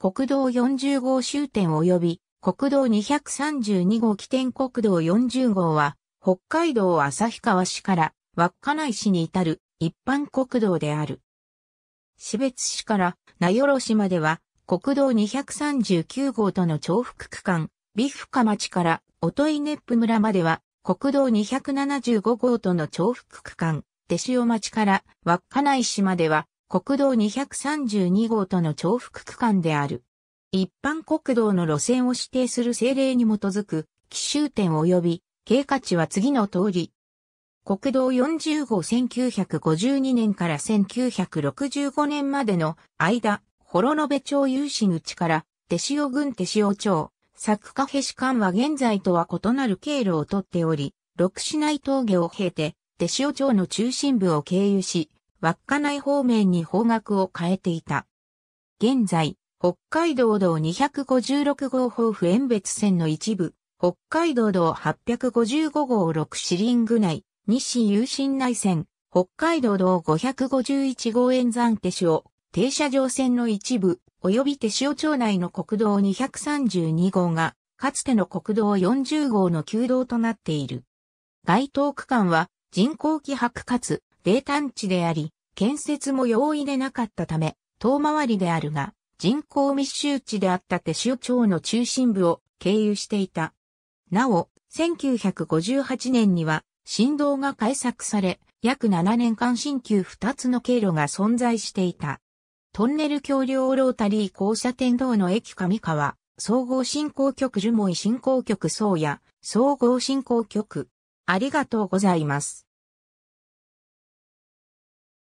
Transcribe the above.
国道40号終点及び国道232号起点国道40号は、北海道旭川市から稚内市に至る一般国道である。市別市から名寄市までは、国道239号との重複区間、美深町から音井熱府村までは、国道275号との重複区間、手塩町から稚内市までは、国道232号との重複区間である。一般国道の路線を指定する政令に基づく、奇襲点及び、経過値は次の通り。国道40号1952年から1965年までの間、幌延町有志口から、手塩郡手塩町、作家へし間は現在とは異なる経路をとっており、六市内峠を経て、手塩町の中心部を経由し、稚内方面に方角を変えていた。現在、北海道道256号豊府遠別線の一部、北海道道855号6シリング内、西有新内線、北海道道551号沿山手塩、停車場線の一部、及び手塩町内の国道232号が、かつての国道40号の旧道となっている。該当区間は人工気迫かつ泥炭地であり、建設も容易でなかったため、遠回りであるが、人口密集地であった手塩町の中心部を経由していた。なお、1958年には、振動が改作され、約7年間新旧2つの経路が存在していた。トンネル橋梁ロータリー交差点道の駅上川、総合振興局樹門振興局宗谷、総合振興局。ありがとうございます。